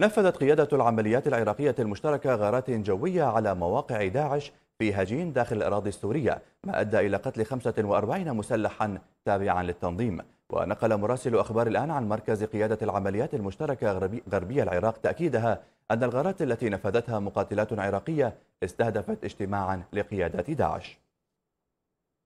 نفذت قيادة العمليات العراقية المشتركة غارات جوية على مواقع داعش في هجين داخل الأراضي السورية ما أدى إلى قتل 45 مسلحا تابعا للتنظيم ونقل مراسل أخبار الآن عن مركز قيادة العمليات المشتركة غربية العراق تأكيدها أن الغارات التي نفذتها مقاتلات عراقية استهدفت اجتماعا لقيادات داعش